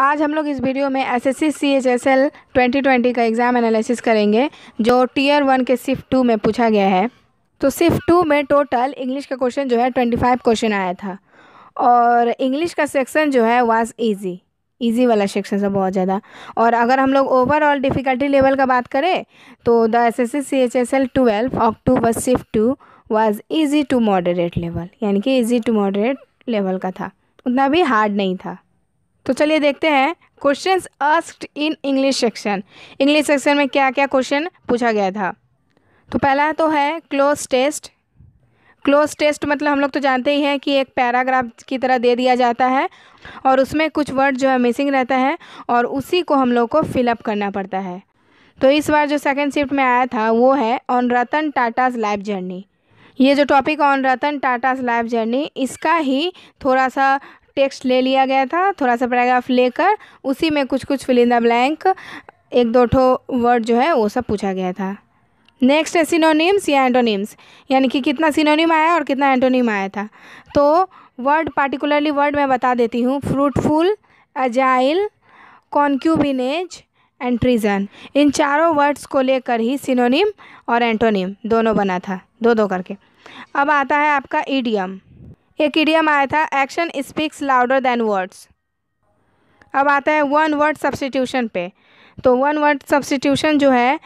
आज हम लोग इस वीडियो में S S C H S L twenty twenty का एग्ज़ाम एनालिसिस करेंगे जो टीयर वन के सिफ टू में पूछा गया है तो सिफ टू में टोटल इंग्लिश का क्वेश्चन जो है ट्वेंटी फाइव क्वेश्चन आया था और इंग्लिश का सेक्शन जो है वाज इजी इजी वाला सेक्शन था बहुत ज़्यादा और अगर हम लोग ओवरऑल डिफ़िकल्टी लेवल का बात करें तो the S S C H S L twelve October shift two was easy to moderate level यानी कि इजी टू मॉडरेट लेवल का था उतना भी हार्ड नहीं था तो चलिए देखते हैं question asked in English section English section में क्या क्या क्वेश्चन पूछा गया था तो पहला तो है क्लोज टेस्ट क्लोज टेस्ट मतलब हम लोग तो जानते ही हैं कि एक पैराग्राफ की तरह दे दिया जाता है और उसमें कुछ वर्ड जो है मिसिंग रहता है और उसी को हम लोग को फिलअप करना पड़ता है तो इस बार जो सेकेंड शिफ्ट में आया था वो है on Ratan Tata's life journey ये जो topic on Ratan Tata's life journey इसका ही थोड़ा सा टेक्स्ट ले लिया गया था थोड़ा सा पैराग्राफ लेकर उसी में कुछ कुछ फिलिंदा ब्लैंक एक दो ठो वर्ड जो है वो सब पूछा गया था नेक्स्ट है सिनोनिम्स या एंटोनिम्स यानी कि कितना सिनोनिम आया और कितना एंटोनिम आया था तो वर्ड पार्टिकुलरली वर्ड मैं बता देती हूँ fruitful agile concubinage and treason इन चारों वर्ड्स को लेकर ही सिनोनिम और एंटोनिम दोनों बना था दो दो करके अब आता है आपका ईडियम एक इडियम आया था action speaks louder than words अब आता है वन वर्ड सब्सटीट्यूशन पे तो वन वर्ड सब्सटीट्यूशन जो है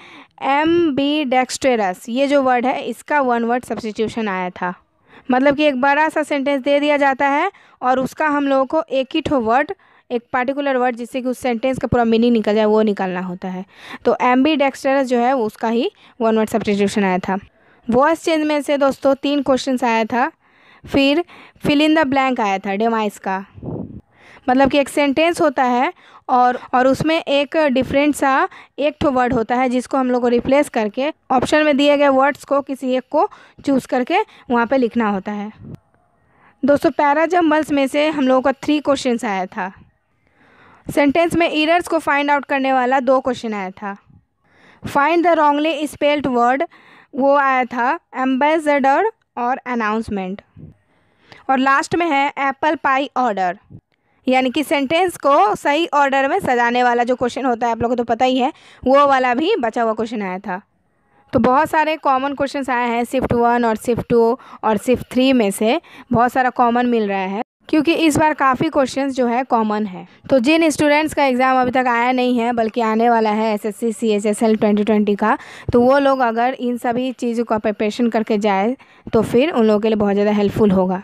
एम बी डेक्सटेरस ये जो वर्ड है इसका वन वर्ड सब्सटीट्यूशन आया था मतलब कि एक बड़ा सा सेंटेंस दे दिया जाता है और उसका हम लोगों को एक ही ठो वर्ड एक पार्टिकुलर वर्ड जिससे कि उस सेंटेंस का पूरा मीनिंग निकल जाए वो निकालना होता है तो एम बी डेक्सटेरस जो है उसका ही वन वर्ड सब्सटीट्यूशन आया था वॉइस चेंज में से दोस्तों तीन क्वेश्चन आया था फिर फिल इन द ब्लैंक आया था डेमाइस का मतलब कि एक सेंटेंस होता है और और उसमें एक डिफरेंट सा एक ठो वर्ड होता है जिसको हम लोग को रिप्लेस करके ऑप्शन में दिए गए वर्ड्स को किसी एक को चूज़ करके वहाँ पे लिखना होता है दोस्तों पैराजम्बल्स में से हम लोगों का थ्री क्वेश्चन आया था सेंटेंस में इरर्स को फाइंड आउट करने वाला दो क्वेश्चन आया था find the wrongly spelled word वो आया था एम्बेसडर और अनाउंसमेंट और लास्ट में है एप्पल पाई ऑर्डर यानी कि सेंटेंस को सही ऑर्डर में सजाने वाला जो क्वेश्चन होता है आप लोगों को तो पता ही है वो वाला भी बचा हुआ क्वेश्चन आया था तो बहुत सारे कॉमन क्वेश्चंस आए हैं शिफ्ट वन और शिफ्ट टू और शिफ्ट थ्री में से बहुत सारा कॉमन मिल रहा है क्योंकि इस बार काफ़ी क्वेश्चंस जो है कॉमन है तो जिन स्टूडेंट्स का एग्ज़ाम अभी तक आया नहीं है बल्कि आने वाला है S S C C S L twenty twenty का तो वो लोग अगर इन सभी चीज़ों का प्रिपरेशन करके जाए तो फिर उन लोगों के लिए बहुत ज़्यादा हेल्पफुल होगा